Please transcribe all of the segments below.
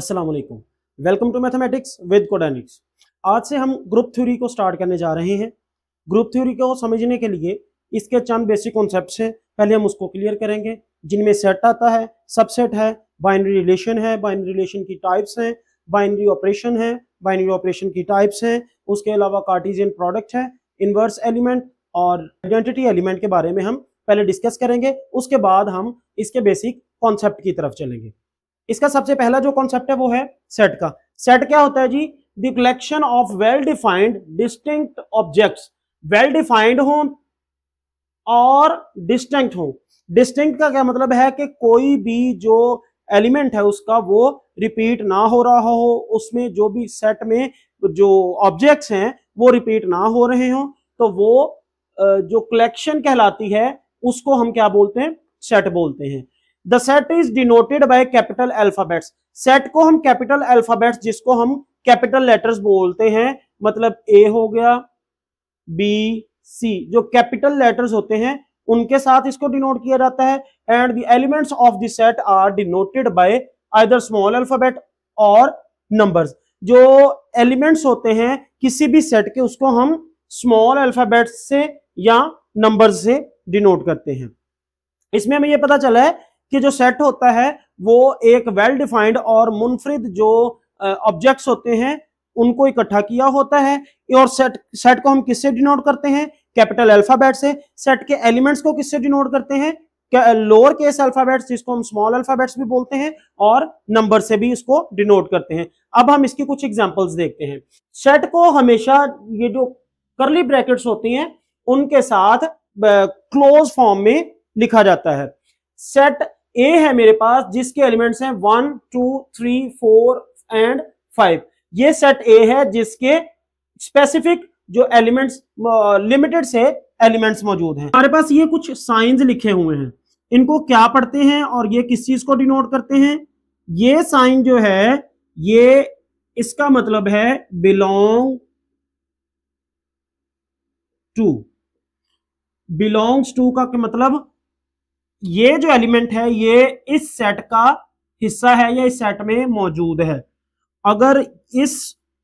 अस्सलाम वालेकुम welcome to mathematics with Kodanics आज से हम ग्रुप थ्योरी को स्टार्ट करने जा रहे हैं ग्रुप थ्योरी को समझने के लिए इसके चंद बेसिक कॉन्सेप्ट हैं पहले हम उसको क्लियर करेंगे जिनमें सेट आता है सबसेट है बाइनरी रिलेशन है बाइनरी रिलेशन की टाइप्स हैं बाइनरी ऑपरेशन है बाइनरी ऑपरेशन की टाइप्स हैं उसके अलावा कार्टिजियन प्रोडक्ट है इन्वर्स एलिमेंट और आइडेंटिटी एलिमेंट के बारे में हम पहले डिस्कस करेंगे उसके बाद हम इसके बेसिक कॉन्सेप्ट की तरफ चलेंगे इसका सबसे पहला जो कॉन्सेप्ट है वो है सेट का सेट क्या होता है जी the collection of well defined distinct object well defined हो और डिस्टिंक्ट हो डिस्टिंक्ट का क्या मतलब है कि कोई भी जो एलिमेंट है उसका वो रिपीट ना हो रहा हो उसमें जो भी सेट में जो ऑब्जेक्ट्स हैं वो रिपीट ना हो रहे हो तो वो जो कलेक्शन कहलाती है उसको हम क्या बोलते हैं सेट बोलते हैं the set is denoted by capital alphabets set को हम कैपिटल अल्फाबेट्स जिसको हम कैपिटल लेटर्स बोलते हैं मतलब ए हो गया बी सी जो कैपिटल लेटर्स होते हैं उनके साथ इसको डिनोट किया जाता है and the elements of the set are denoted by either small alphabet और नंबर्स जो एलिमेंट्स होते हैं किसी भी सेट के उसको हम स्मॉल अल्फाबेट से या नंबर्स से डिनोट करते हैं इसमें हमें यह पता चला है कि जो सेट होता है वो एक वेल डिफाइंड और मुनफरिद जो ऑब्जेक्ट्स होते हैं उनको इकट्ठा किया होता है और सेट सेट को हम किससे डिनोट करते हैं कैपिटल अल्फाबेट से सेट के एलिमेंट्स को किससे डिनोट करते हैं लोअर केस अल्फाबेट्स जिसको हम स्मॉल अल्फाबेट्स भी बोलते हैं और नंबर से भी इसको डिनोट करते हैं अब हम इसकी कुछ एग्जांपल्स देखते हैं सेट को हमेशा ये जो करली ब्रैकेट्स होती हैं उनके साथ क्लोज फॉर्म में लिखा जाता है सेट ए है मेरे पास जिसके एलिमेंट्स हैं one two three four and five ये सेट ए है जिसके स्पेसिफिक जो एलिमेंट्स लिमिटेड से एलिमेंट्स मौजूद हैं हमारे पास ये कुछ साइंस लिखे हुए हैं इनको क्या पढ़ते हैं और ये किस चीज को डिनोट करते हैं ये साइन जो है ये इसका मतलब है बिलोंग टू बिलोंग्स टू का मतलब ये जो एलिमेंट है ये इस सेट का हिस्सा है या इस सेट में मौजूद है अगर इस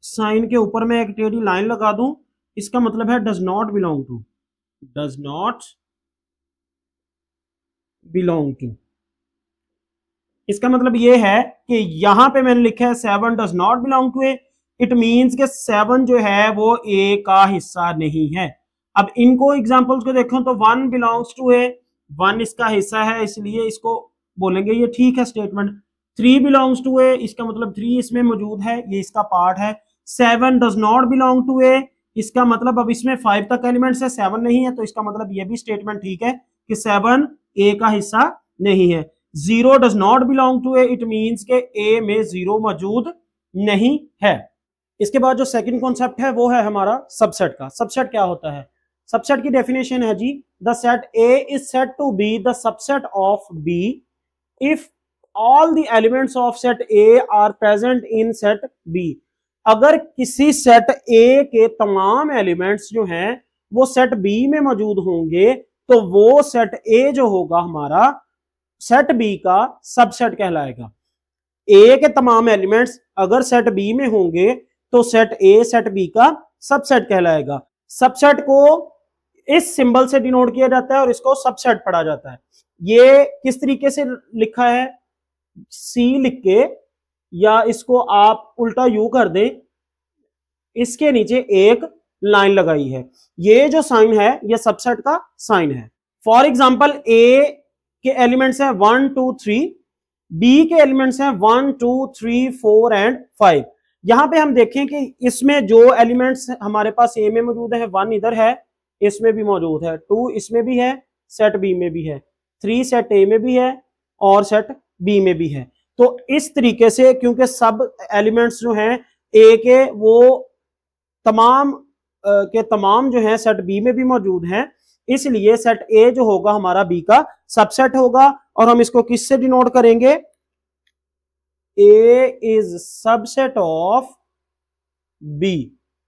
साइन के ऊपर मैं एक टेढ़ी लाइन लगा दूं इसका मतलब है does not belong to does not belong to इसका मतलब ये है कि यहां पे मैंने लिखा है seven does not belong to A it means के सेवन जो है वो ए का हिस्सा नहीं है अब इनको एग्जांपल्स को देखो तो one belongs to A one इसका हिस्सा है इसलिए इसको बोलेंगे ये ठीक है statement three belongs to A इसका मतलब थ्री इसमें मौजूद है ये इसका पार्ट है seven does not belong to A इसका मतलब अब इसमें फाइव तक एलिमेंट्स है सेवन नहीं है तो इसका मतलब ये भी स्टेटमेंट ठीक है कि सेवन ए का हिस्सा नहीं है zero does not belong to A it means के ए में जीरो मौजूद नहीं है इसके बाद जो सेकंड कॉन्सेप्ट है वो है हमारा सबसेट का सबसेट क्या होता है सबसेट की डेफिनेशन है जी the set A is said to be the subset of B if all the elements of set A are present in set B अगर किसी सेट ए के तमाम एलिमेंट्स जो हैं वो सेट बी में मौजूद होंगे तो वो सेट ए जो होगा हमारा सेट बी का सबसेट कहलाएगा ए के तमाम एलिमेंट्स अगर सेट बी में होंगे तो सेट ए सेट बी का सबसेट कहलाएगा सबसेट को इस सिंबल से डिनोट किया जाता है और इसको सबसेट पढ़ा जाता है ये किस तरीके से लिखा है सी लिख के या इसको आप उल्टा यू कर दें इसके नीचे एक लाइन लगाई है ये जो साइन है ये सबसेट का साइन है फॉर एग्जाम्पल ए के एलिमेंट्स हैं वन टू थ्री बी के एलिमेंट्स हैं one two three four and five यहां पे हम देखें कि इसमें जो एलिमेंट्स हमारे पास ए में मौजूद है वन इधर है इसमें भी मौजूद है टू इसमें भी है सेट बी में भी है थ्री सेट ए में भी है और सेट बी में भी है तो इस तरीके से क्योंकि सब एलिमेंट्स जो हैं ए के वो तमाम के तमाम जो हैं सेट बी में भी मौजूद हैं इसलिए सेट ए जो होगा हमारा बी का सबसेट होगा और हम इसको किससे डिनोट करेंगे A is subset of B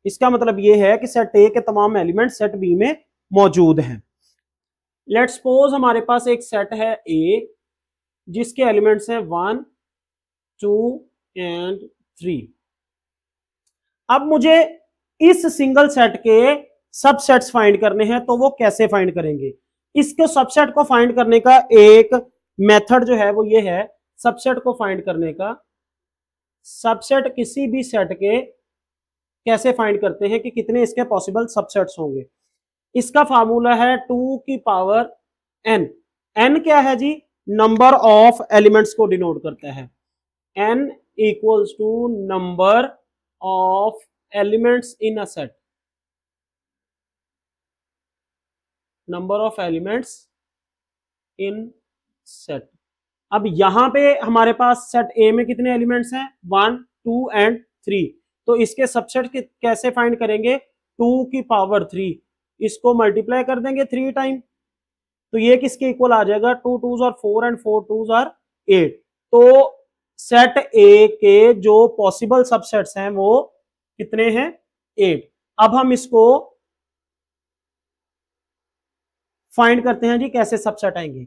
इसका मतलब ये है कि सेट ए के तमाम एलिमेंट सेट बी में मौजूद हैं लेट सपोज हमारे पास एक सेट है ए जिसके एलिमेंट्स हैं वन टू एंड थ्री अब मुझे इस सिंगल सेट के सबसेट्स फाइंड करने हैं तो वो कैसे फाइंड करेंगे इसके सबसेट को फाइंड करने का एक मेथड जो है वो ये है सबसेट को फाइंड करने का सबसेट किसी भी सेट के कैसे फाइंड करते हैं कि कितने इसके पॉसिबल सबसेट्स होंगे इसका फार्मूला है टू की पावर एन एन क्या है जी नंबर ऑफ एलिमेंट्स को डिनोट करता है n equals to number of elements in a set number of elements in set अब यहां पे हमारे पास सेट ए में कितने एलिमेंट्स हैं वन टू एंड थ्री तो इसके सबसेट कैसे फाइंड करेंगे टू की पावर थ्री इसको मल्टीप्लाई कर देंगे थ्री टाइम तो ये किसके इक्वल आ जाएगा two twos are four and four twos are eight तो सेट ए के जो पॉसिबल सबसेट्स हैं वो कितने हैं एट अब हम इसको फाइंड करते हैं जी कैसे सबसेट आएंगे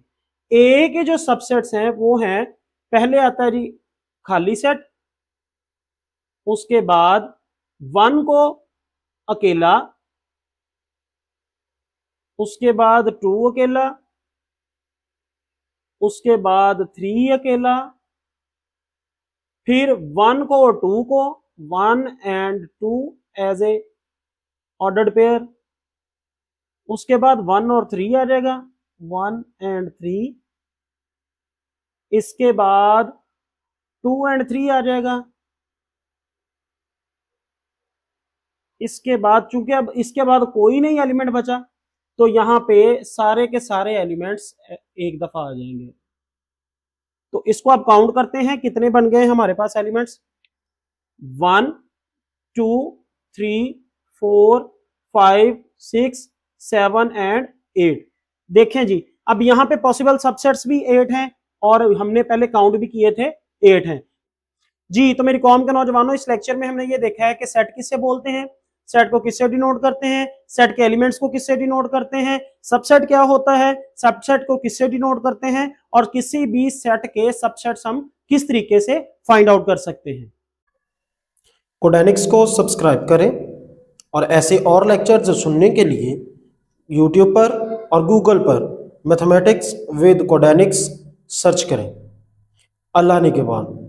ए के जो सबसेट्स हैं वो हैं पहले आता है जी खाली सेट उसके बाद वन को अकेला उसके बाद टू अकेला उसके बाद थ्री अकेला फिर वन को और टू को one and two as a ordered pair उसके बाद वन और थ्री आ जाएगा वन एंड थ्री इसके बाद टू एंड थ्री आ जाएगा इसके बाद चूंकि अब इसके बाद कोई नहीं एलिमेंट बचा तो यहां पे सारे के सारे एलिमेंट्स एक दफा आ जाएंगे तो इसको आप काउंट करते हैं कितने बन गए हमारे पास elements one two three four five six seven and eight देखें जी अब यहाँ पे पॉसिबल सबसेट्स भी एट हैं और हमने पहले काउंट भी किए थे एट हैं जी तो मेरी कॉम के नौजवानों इस लेक्चर में हमने ये देखा है कि सेट किससे बोलते हैं सेट को किससे डिनोट करते हैं सेट के एलिमेंट्स को किससे डिनोट करते हैं सबसेट क्या होता है सबसेट को किससे डिनोट करते हैं और किसी भी सेट के सबसेट हम किस तरीके से फाइंड आउट कर सकते हैं कोडेनिक्स को सब्सक्राइब करें और ऐसे और लेक्चर सुनने के लिए यूट्यूब पर और गूगल पर मैथमेटिक्स विद कोडेनिक्स सर्च करें अल्लाह ने के बाद